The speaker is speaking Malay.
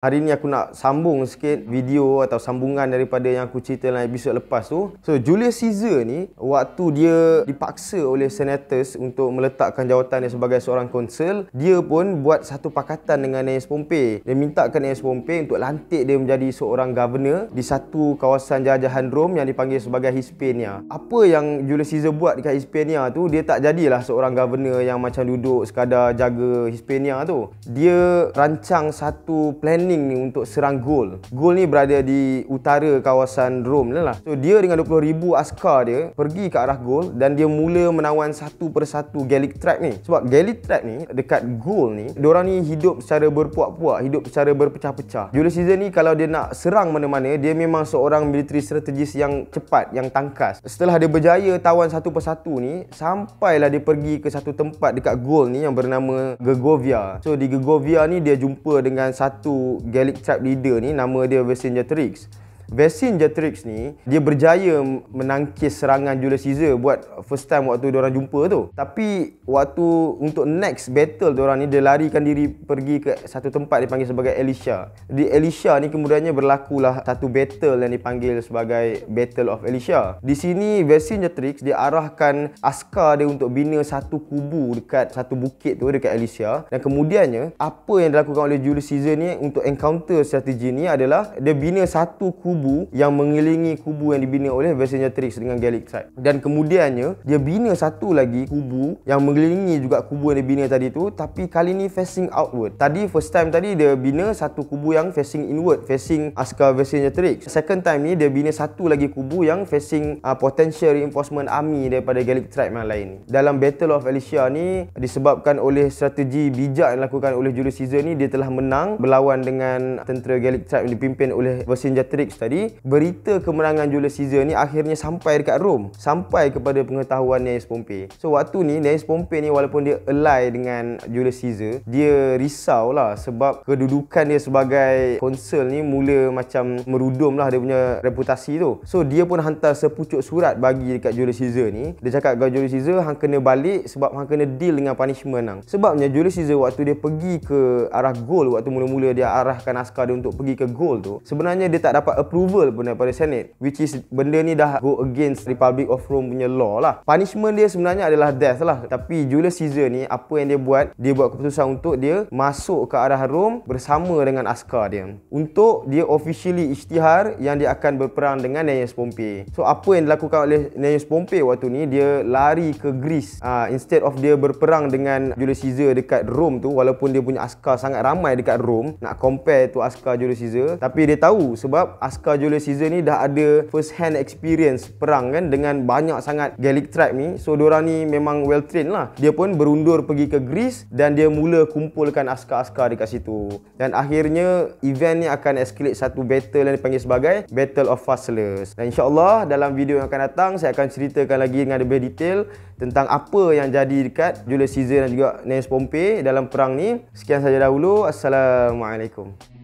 Hari ni aku nak sambung sikit video atau sambungan daripada yang aku cerita dalam episod lepas tu. So Julius Caesar ni waktu dia dipaksa oleh senators untuk meletakkan jawatan dia sebagai seorang konsul, dia pun buat satu pakatan dengan Gnaeus Pompey. Dia minta kepada Gnaeus Pompey untuk lantik dia menjadi seorang governor di satu kawasan jajahan Rom yang dipanggil sebagai Hispania. Apa yang Julius Caesar buat dekat Hispania tu, dia tak jadilah seorang governor yang macam duduk sekadar jaga Hispania tu. Dia rancang satu plan positioning ni untuk serang gol, gol ni berada di utara kawasan Rome lah. So dia dengan 20,000 askar dia pergi ke arah gol dan dia mula menawan satu persatu Gallic track ni. Sebab Gallic track ni dekat gol ni, diorang ni hidup secara berpuak-puak, hidup secara berpecah-pecah. Julius Caesar ni kalau dia nak serang mana-mana, dia memang seorang military strategis yang cepat, yang tangkas. Setelah dia berjaya tawan satu persatu ni, sampailah dia pergi ke satu tempat dekat gol ni yang bernama Gergovia. So di Gergovia ni dia jumpa dengan satu Gallic type leader ni nama dia Vercingetorix. Vesin Jetrix ni dia berjaya menangkis serangan Julius Caesar buat first time waktu orang jumpa tu. Tapi waktu untuk next battle orang ni dia larikan diri pergi ke satu tempat dipanggil sebagai Elisha. Di Elisha ni kemudiannya berlakulah satu battle yang dipanggil sebagai Battle of Elisha. Di sini Vesin Jetrix dia arahkan askar dia untuk bina satu kubu dekat satu bukit tu dekat Elisha dan kemudiannya apa yang dilakukan oleh Julius Caesar ni untuk encounter strategi ni adalah dia bina satu kubu kubu yang mengelilingi kubu yang dibina oleh Vercingetorix dengan Galaxite. Dan kemudiannya dia bina satu lagi kubu yang mengelilingi juga kubu yang dibina tadi tu tapi kali ni facing outward. Tadi first time tadi dia bina satu kubu yang facing inward, facing askar Vercingetorix. Second time ni dia bina satu lagi kubu yang facing uh, potential reinforcement army daripada Tribe yang lain. Dalam Battle of Alicia ni disebabkan oleh strategi bijak yang dilakukan oleh Julius Caesar ni dia telah menang berlawan dengan tentera Tribe yang dipimpin oleh Vercingetorix tadi berita kemenangan Julius Caesar ni akhirnya sampai dekat Rome sampai kepada pengetahuan Gnaeus Pompey so waktu ni Gnaeus Pompey ni walaupun dia ally dengan Julius Caesar dia risau lah sebab kedudukan dia sebagai konsul ni mula macam merudum lah dia punya reputasi tu so dia pun hantar sepucuk surat bagi dekat Julius Caesar ni dia cakap kepada Julius Caesar hang kena balik sebab hang kena deal dengan punishment hang sebabnya Julius Caesar waktu dia pergi ke arah goal waktu mula-mula dia arahkan askar dia untuk pergi ke goal tu sebenarnya dia tak dapat approval pun daripada Senate which is benda ni dah go against Republic of Rome punya law lah punishment dia sebenarnya adalah death lah tapi Julius Caesar ni apa yang dia buat dia buat keputusan untuk dia masuk ke arah Rome bersama dengan askar dia untuk dia officially isytihar yang dia akan berperang dengan Gnaeus Pompey so apa yang dilakukan oleh Gnaeus Pompey waktu ni dia lari ke Greece uh, instead of dia berperang dengan Julius Caesar dekat Rome tu walaupun dia punya askar sangat ramai dekat Rome nak compare tu askar Julius Caesar tapi dia tahu sebab askar askar Julius Caesar ni dah ada first hand experience perang kan dengan banyak sangat Gallic tribe ni. So diorang ni memang well trained lah. Dia pun berundur pergi ke Greece dan dia mula kumpulkan askar-askar dekat situ. Dan akhirnya event ni akan escalate satu battle yang dipanggil sebagai Battle of Pharsalus. Dan insyaAllah dalam video yang akan datang saya akan ceritakan lagi dengan lebih detail tentang apa yang jadi dekat Julius Caesar dan juga Nes Pompei dalam perang ni. Sekian saja dahulu. Assalamualaikum.